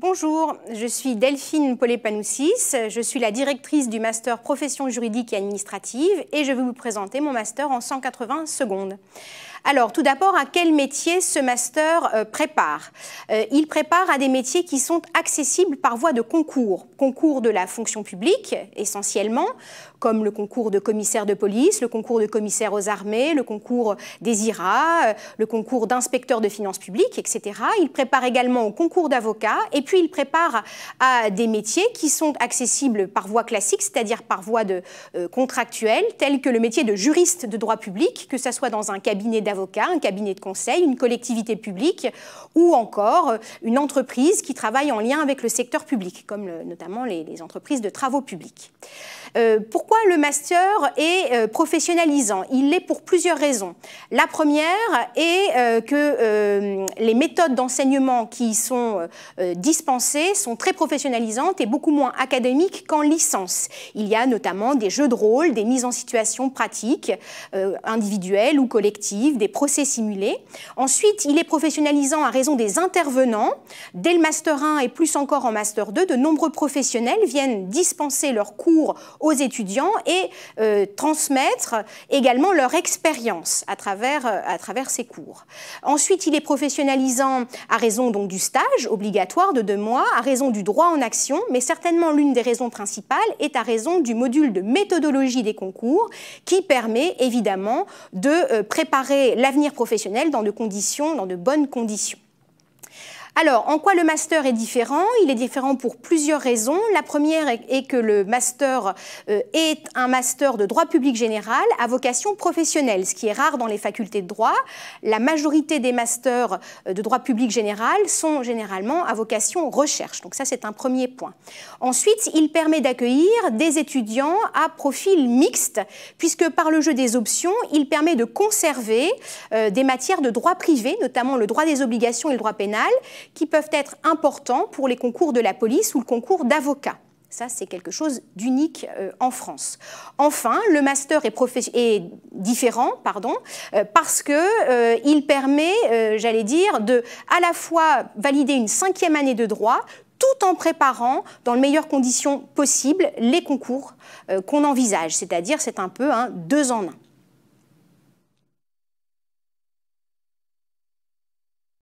Bonjour, je suis Delphine Polépanoussis, je suis la directrice du master profession juridique et administrative et je vais vous présenter mon master en 180 secondes. Alors, tout d'abord, à quel métier ce master euh, prépare euh, Il prépare à des métiers qui sont accessibles par voie de concours. Concours de la fonction publique, essentiellement, comme le concours de commissaire de police, le concours de commissaire aux armées, le concours des IRA, euh, le concours d'inspecteur de finances publiques, etc. Il prépare également au concours d'avocat et puis il prépare à des métiers qui sont accessibles par voie classique, c'est-à-dire par voie de euh, contractuelle, tels que le métier de juriste de droit public, que ce soit dans un cabinet d'avocat, un cabinet de conseil, une collectivité publique ou encore euh, une entreprise qui travaille en lien avec le secteur public, comme notamment les entreprises de travaux publics. Euh, pourquoi le master est euh, professionnalisant Il l'est pour plusieurs raisons. La première est euh, que les méthodes d'enseignement qui y sont dispensées sont très professionnalisantes et beaucoup moins académiques qu'en licence. Il y a notamment des jeux de rôle, des mises en situation pratiques, individuelles ou collectives, des procès simulés. Ensuite, il est professionnalisant à raison des intervenants. Dès le Master 1 et plus encore en Master 2, de nombreux professionnels viennent dispenser leurs cours aux étudiants et euh, transmettre également leur expérience à travers, euh, à travers ces cours. Ensuite, il est professionnalisant à raison donc du stage obligatoire de deux mois, à raison du droit en action, mais certainement l'une des raisons principales est à raison du module de méthodologie des concours qui permet évidemment de euh, préparer l'avenir professionnel dans de conditions, dans de bonnes conditions. Alors, en quoi le master est différent Il est différent pour plusieurs raisons. La première est que le master euh, est un master de droit public général à vocation professionnelle, ce qui est rare dans les facultés de droit. La majorité des masters euh, de droit public général sont généralement à vocation recherche. Donc ça, c'est un premier point. Ensuite, il permet d'accueillir des étudiants à profil mixte, puisque par le jeu des options, il permet de conserver euh, des matières de droit privé, notamment le droit des obligations et le droit pénal, qui peuvent être importants pour les concours de la police ou le concours d'avocat. Ça, c'est quelque chose d'unique euh, en France. Enfin, le master est, différent, pardon, euh, parce qu'il euh, il permet, j'allais dire, de à la fois valider une cinquième année de droit, tout en préparant, dans les meilleures conditions possibles, les concours qu'on envisage. C'est-à-dire, c'est un peu un deux en un.